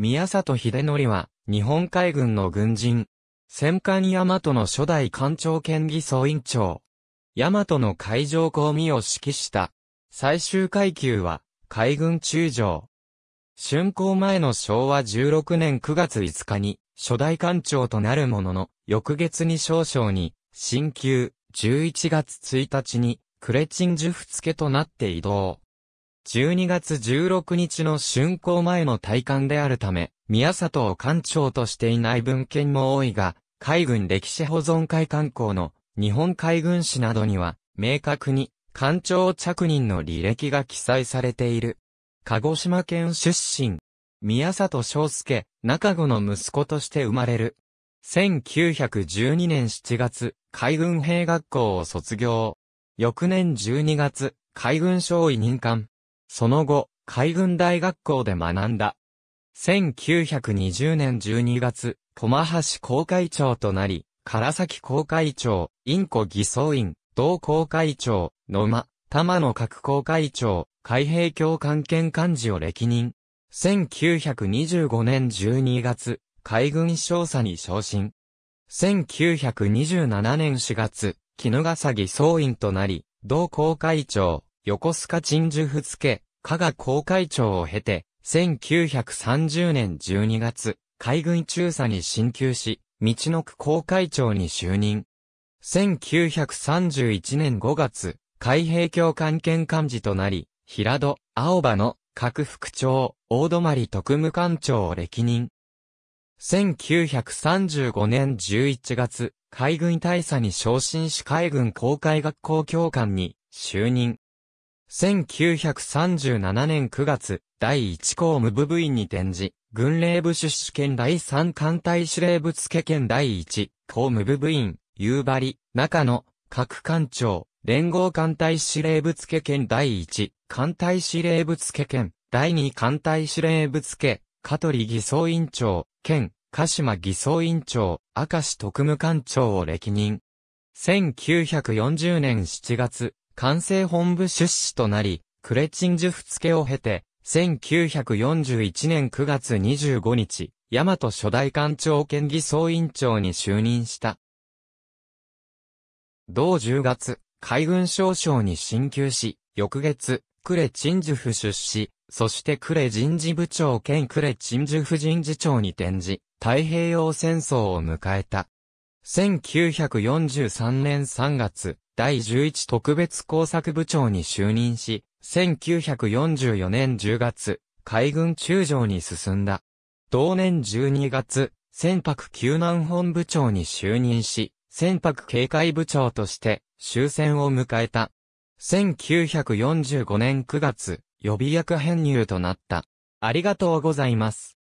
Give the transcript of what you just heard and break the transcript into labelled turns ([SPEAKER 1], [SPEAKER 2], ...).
[SPEAKER 1] 宮里秀則は、日本海軍の軍人。戦艦大和の初代艦長県議総員長。大和の海上公務を指揮した。最終階級は、海軍中将。竣工前の昭和16年9月5日に、初代艦長となるものの、翌月に少々に、新旧、11月1日に、クレチンジュフ付となって移動。12月16日の竣工前の体感であるため、宮里を艦長としていない文献も多いが、海軍歴史保存会観光の日本海軍史などには、明確に艦長着任の履歴が記載されている。鹿児島県出身。宮里章介、中子の息子として生まれる。1912年7月、海軍兵学校を卒業。翌年12月、海軍少尉任官。その後、海軍大学校で学んだ。1920年12月、駒橋公会長となり、唐崎公会長、インコ偽装院、同公会長、野間、玉野各公会長、海兵協官兼幹事を歴任。1925年12月、海軍少佐に昇進。1927年4月、絹笠偽装院となり、同公会長、横須賀鎮守府付、加賀公会長を経て、1930年12月、海軍中佐に進級し、道の区公会長に就任。1931年5月、海兵協関係幹事となり、平戸、青葉の各副長、大泊特務官長を歴任。1935年11月、海軍大佐に昇進し海軍公開学校教官に就任。1937年9月、第1項無部部員に転じ、軍令部出資権第3艦隊司令部付権第1項無部部員、夕張、中野、各艦長、連合艦隊司令部付権第1艦隊司令部付権、第2艦隊司令部付、香取偽装委員長、兼、鹿島偽装委員長、明石特務艦長を歴任。1940年7月、管制本部出資となり、クレチンジュフ付けを経て、1941年9月25日、大和初代官庁県議総委員長に就任した。同10月、海軍少将に進級し、翌月、クレチンジュフ出資、そしてクレ人事部長兼クレチンジュフ人事長に転じ、太平洋戦争を迎えた。1943年3月、第11特別工作部長に就任し、1944年10月、海軍中将に進んだ。同年12月、船舶救難本部長に就任し、船舶警戒部長として終戦を迎えた。1945年9月、予備役編入となった。ありがとうございます。